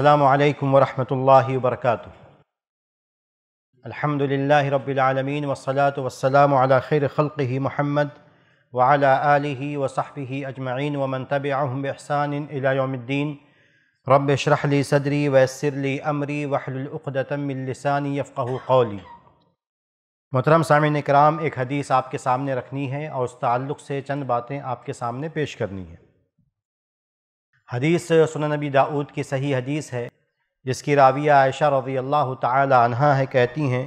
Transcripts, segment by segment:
अल्लाम वरहमल वर्क अलहमदिल्ला रबालमीन वसलात वसलाम खैर ख़ल्क़ महमद वाला आलि वसाहबी अजमैन वमन तब अहमसान रब शरहली सदरी वसरली अमरी वहलुलतमिलसानी यफ़्क़ कौली मोहतरम सामिन कराम एक हदीस आपके सामने रखनी है और उस ताल्लुक़ से चंद बातें आपके सामने पेश करनी है हदीस सुन नबी दाऊद की सही हदीस है जिसकी राविया आयशा रवी अल्लाह तहा है कहती हैं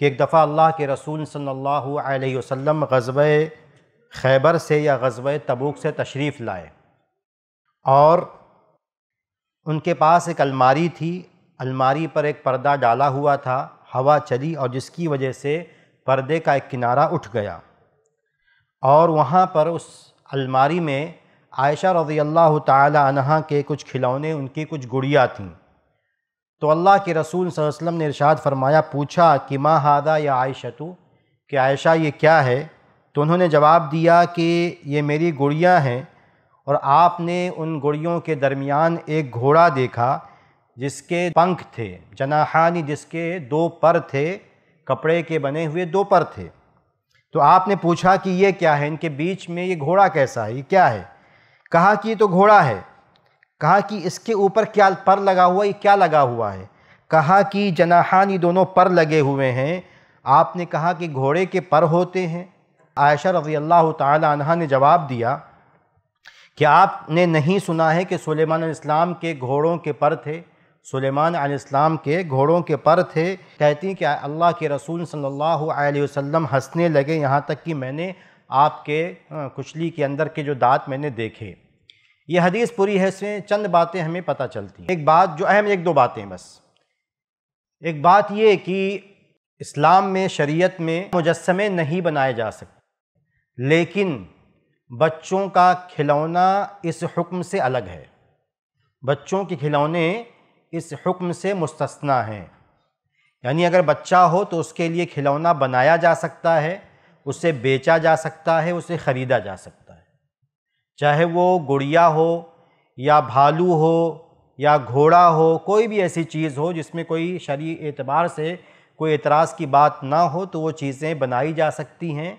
कि एक दफ़ा अल्लाह के रसूल सल्लल्लाहु अलैहि वसल्लम गज़ब खैबर से या गज़ब तबूक से तशरीफ़ लाए और उनके पास एक अलमारी थी अलमारी पर एक पर्दा डाला हुआ था हवा चली और जिसकी वजह से पर्दे का एक किनारा उठ गया और वहाँ पर उस अलमारी में आयशा रज़ी अल्लाह तह के कुछ खिलौने उनकी कुछ गुड़िया थीं तो अल्लाह के रसूल वसल्लम ने इरशाद फरमाया पूछा कि माँ हादा या आयशा तू कि आयशा ये क्या है तो उन्होंने जवाब दिया कि ये मेरी गुड़ियाँ हैं और आपने उन गुड़ियों के दरमियान एक घोड़ा देखा जिसके पंख थे जनाहानी जिसके दो पर थे कपड़े के बने हुए दो पर थे तो आपने पूछा कि ये क्या है इनके बीच में ये घोड़ा कैसा है ये क्या है कहा कि ये तो घोड़ा है कहा कि इसके ऊपर क्या पर लगा हुआ ये क्या लगा हुआ है कहा कि जनाहानी दोनों पर लगे हुए हैं आपने कहा कि घोड़े के पर होते हैं आयशा रजी अल्लाह तहा ने जवाब दिया कि आपने नहीं सुना है कि सुलेमान के घोड़ों के पर थे सुलेमान के घोड़ों के पर थे कहती कि अल्लाह के रसूल सल्लल्लाहु अलैहि वसल्लम हंसने लगे यहाँ तक कि मैंने आपके कुचली के अंदर के जो दांत मैंने देखे ये हदीस पूरी है इसमें चंद बातें हमें पता चलती हैं एक बात जो अहम एक दो बातें बस एक बात ये कि इस्लाम में शरीयत में मुजस्मे नहीं बनाए जा सकते लेकिन बच्चों का खिलौना इस हुक्म से अलग है बच्चों के खिलौने इस हुक्म से मुस्तना हैं यानी अगर बच्चा हो तो उसके लिए खिलौना बनाया जा सकता है उसे बेचा जा सकता है उसे ख़रीदा जा सकता है चाहे वो गुड़िया हो या भालू हो या घोड़ा हो कोई भी ऐसी चीज़ हो जिसमें कोई शरी एतबार से कोई एतराज़ की बात ना हो तो वो चीज़ें बनाई जा सकती हैं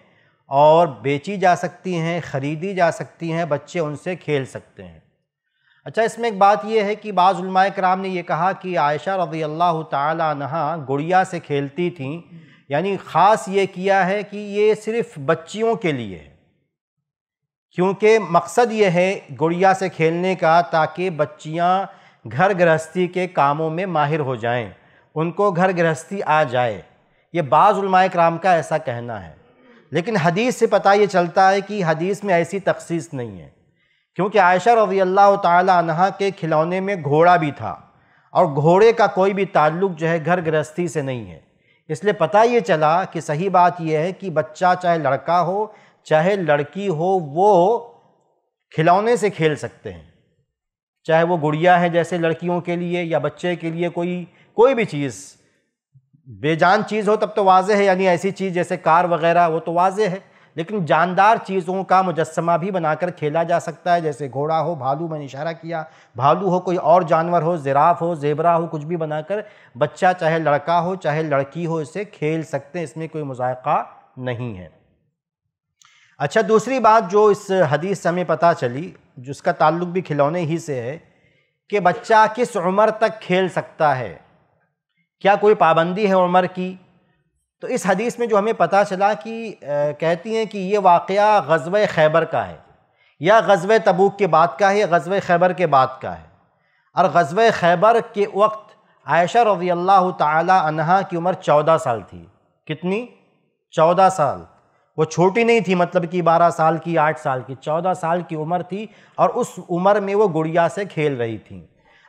और बेची जा सकती हैं ख़रीदी जा सकती हैं बच्चे उनसे खेल सकते हैं अच्छा इसमें एक बात यह है कि बाज़ुलमाय कराम ने यह कहा कि आयशा रज़ी अल्लाह तहा गुड़िया से खेलती थी यानी ख़ास ये किया है कि ये सिर्फ़ बच्चियों के लिए है क्योंकि मकसद ये है गुड़िया से खेलने का ताकि बच्चियाँ घर गृहस्थी के कामों में माहिर हो जाएं उनको घर गृहस्थी आ जाए ये बाज़ कराम का ऐसा कहना है लेकिन हदीस से पता ये चलता है कि हदीस में ऐसी तखसीस नहीं है क्योंकि आयशा रजी अल्लाह तह के खिलौने में घोड़ा भी था और घोड़े का कोई भी ताल्लुक जो है घर गृहस्थी से नहीं है इसलिए पता ये चला कि सही बात यह है कि बच्चा चाहे लड़का हो चाहे लड़की हो वो खिलौने से खेल सकते हैं चाहे वो गुड़िया है जैसे लड़कियों के लिए या बच्चे के लिए कोई कोई भी चीज़ बेजान चीज़ हो तब तो वाज है यानी ऐसी चीज़ जैसे कार वगैरह वो तो वाज है लेकिन जानदार चीज़ों का मुजस्मा भी बनाकर खेला जा सकता है जैसे घोड़ा हो भालू मैंने इशारा किया भालू हो कोई और जानवर हो जिराफ हो जेबरा हो कुछ भी बनाकर बच्चा चाहे लड़का हो चाहे लड़की हो इसे खेल सकते हैं इसमें कोई मज़ायक़ा नहीं है अच्छा दूसरी बात जो इस हदीस से हमें पता चली जिसका ताल्लुक भी खिलौने ही से है कि बच्चा किस उम्र तक खेल सकता है क्या कोई पाबंदी है उम्र की तो इस हदीस में जो हमें पता चला कि आ, कहती हैं कि ये वाक़ गज़ब खैबर का है या गज़ब तबूक के बाद का है या गज़ब खैबर के बाद का है और गज़ब खैबर के वक्त आयशा रज़ी अल्लाह तहा की उम्र चौदह साल थी कितनी चौदह साल वो छोटी नहीं थी मतलब कि बारह साल की आठ साल की चौदह साल की उम्र थी और उस उम्र में वो गुड़िया से खेल रही थी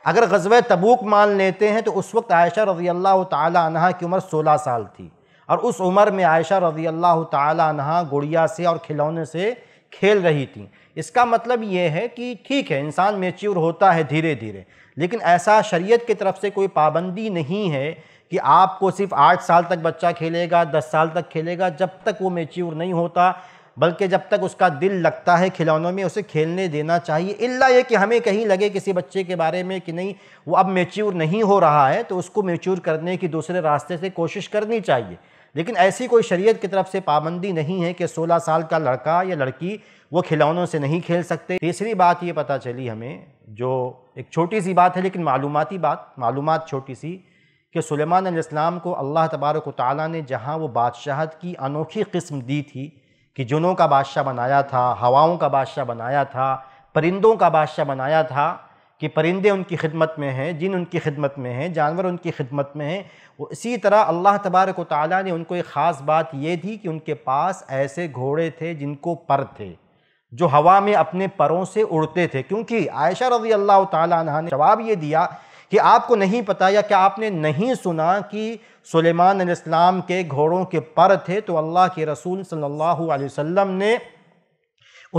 अगर गजब तबूक मान लेते हैं तो उस वक्त आयशा रजी अल्लाह तह की उम्र सोलह साल थी और उस उम्र में आयशा रजी अल्लाह तह गुड़िया से और खिलौने से खेल रही थी इसका मतलब ये है कि ठीक है इंसान मेच्योर होता है धीरे धीरे लेकिन ऐसा शरीयत की तरफ से कोई पाबंदी नहीं है कि आपको सिर्फ आठ साल तक बच्चा खेलेगा दस साल तक खेलेगा जब तक वो मेच्योर नहीं होता बल्कि जब तक उसका दिल लगता है खिलौनों में उसे खेलने देना चाहिए इल्ला ये कि हमें कहीं लगे किसी बच्चे के बारे में कि नहीं वो अब मेच्योर नहीं हो रहा है तो उसको मेच्योर करने की दूसरे रास्ते से कोशिश करनी चाहिए लेकिन ऐसी कोई शरीयत की तरफ से पाबंदी नहीं है कि 16 साल का लड़का या लड़की वो खिलौनों से नहीं खेल सकते तीसरी बात ये पता चली हमें जो एक छोटी सी बात है लेकिन मालूमती बात मालूम छोटी सी कि सुलेमान को अल्लाह तबारक ताली ने जहाँ वो बादशाहत की अनोखी किस्म दी थी कि जुनों का बादशाह बनाया था हवाओं का बादशाह बनाया था परिंदों का बादशाह बनाया था कि परिंदे उनकी खिदमत में हैं जिन उनकी खिदमत में हैं जानवर उनकी खिदमत में हैं वो इसी तरह अल्लाह तबारक ताली ने उनको एक ख़ास बात ये थी कि उनके पास ऐसे घोड़े थे जिनको पर थे जो हवा में अपने परों से उड़ते थे क्योंकि आयशा रज़ी अल्लाह तह ने जवाब ये दिया कि आपको नहीं पता या क्या आपने नहीं सुना कि सुलेमान के घोड़ों के पर थे तो अल्लाह के रसूल सल्लल्लाहु अलैहि वसल्लम ने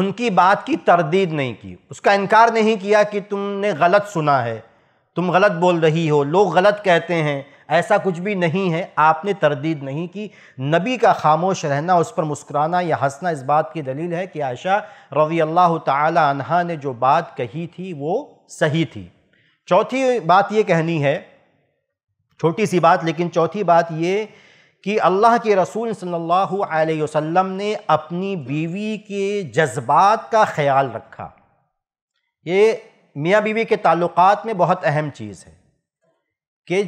उनकी बात की तरदीद नहीं की उसका इनकार नहीं किया कि तुमने गलत सुना है तुम गलत बोल रही हो लोग गलत कहते हैं ऐसा कुछ भी नहीं है आपने तरदीद नहीं की नबी का खामोश रहना उस पर मुस्कुराना या हंसना इस बात की दलील है कि आयशा रज़ी अल्लाह तह ने जो बात कही थी वो सही थी चौथी बात ये कहनी है छोटी सी बात लेकिन चौथी बात ये कि अल्लाह के रसूल सल्लल्लाहु अलैहि वसल्लम ने अपनी बीवी के जज्बात का ख्याल रखा ये मियाँ बीवी के ताल्लुकात में बहुत अहम चीज़ है कि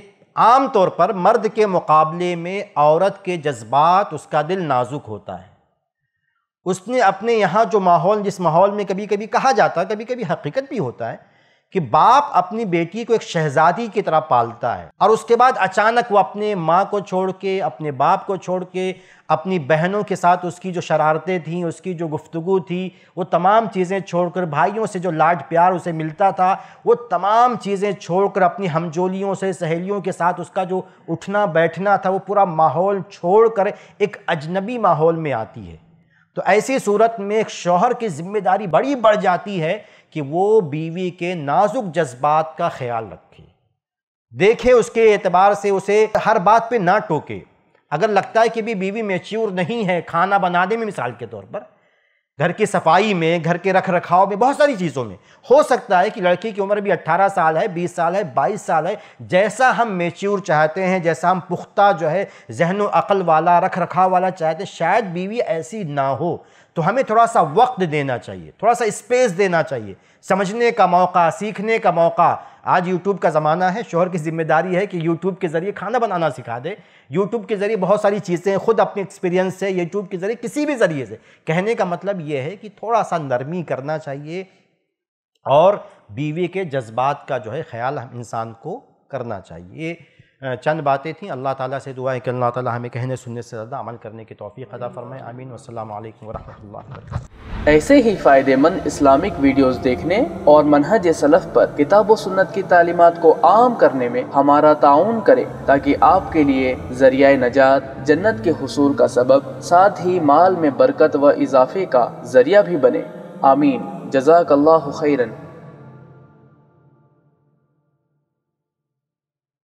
आम तौर पर मर्द के मुकाबले में औरत के जज्बात उसका दिल नाजुक होता है उसने अपने यहाँ जो माहौल जिस माहौल में कभी कभी कहा जाता है कभी कभी हकीकत भी होता है कि बाप अपनी बेटी को एक शहजादी की तरह पालता है और उसके बाद अचानक वो अपने माँ को छोड़ के अपने बाप को छोड़ के अपनी बहनों के साथ उसकी जो शरारतें थीं उसकी जो गुफ्तगु थी वो तमाम चीज़ें छोड़कर भाइयों से जो लाड प्यार उसे मिलता था वो तमाम चीज़ें छोड़कर अपनी हमजोलियों से सहेलियों के साथ उसका जो उठना बैठना था वो पूरा माहौल छोड़कर एक अजनबी माहौल में आती है तो ऐसी सूरत में एक शोहर की ज़िम्मेदारी बड़ी बढ़ जाती है कि वो बीवी के नाजुक जज्बात का ख्याल रखे देखे उसके एतबार से उसे हर बात पे ना टोके अगर लगता है कि भी बीवी मेच्योर नहीं है खाना बनाने में मिसाल के तौर पर घर की सफाई में घर के रख रखाव में बहुत सारी चीज़ों में हो सकता है कि लड़की की उम्र भी 18 साल है 20 साल है 22 साल है जैसा हम मेच्योर चाहते हैं जैसा हम पुख्ता जो है जहन अकल वाला रख रखाव वाला चाहते हैं शायद बीवी ऐसी ना हो तो हमें थोड़ा सा वक्त देना चाहिए थोड़ा सा स्पेस देना चाहिए समझने का मौका सीखने का मौका आज यूट्यूब का ज़माना है शोहर की जिम्मेदारी है कि यूट्यूब के ज़रिए खाना बनाना सिखा दे यूट्यूब के ज़रिए बहुत सारी चीज़ें खुद अपने एक्सपीरियंस से यूट्यूब के ज़रिए किसी भी ज़रिए से कहने का मतलब ये है कि थोड़ा सा नरमी करना चाहिए और बीवी के जज्बात का जो है ख्याल इंसान को करना चाहिए चंद बातें थी अल्लाह ताला से दुआ है कि अल्लाह ताला हमें कहने सुनने से ज़्यादा अमल करने की तोफ़ी अदा फरमाए आमीन वसलम वरहमल ऐसे ही फ़ायदेमंद इस्लामिक वीडियोस देखने और मनहज सलफ़ पर किताब व सुन्नत की तालीमत को आम करने में हमारा ताउन करें ताकि आपके लिए ज़रिया नजात जन्नत के हसूल का सबब साथ ही माल में बरकत व इजाफे का ज़रिया भी बने आमीन जजाक खैरन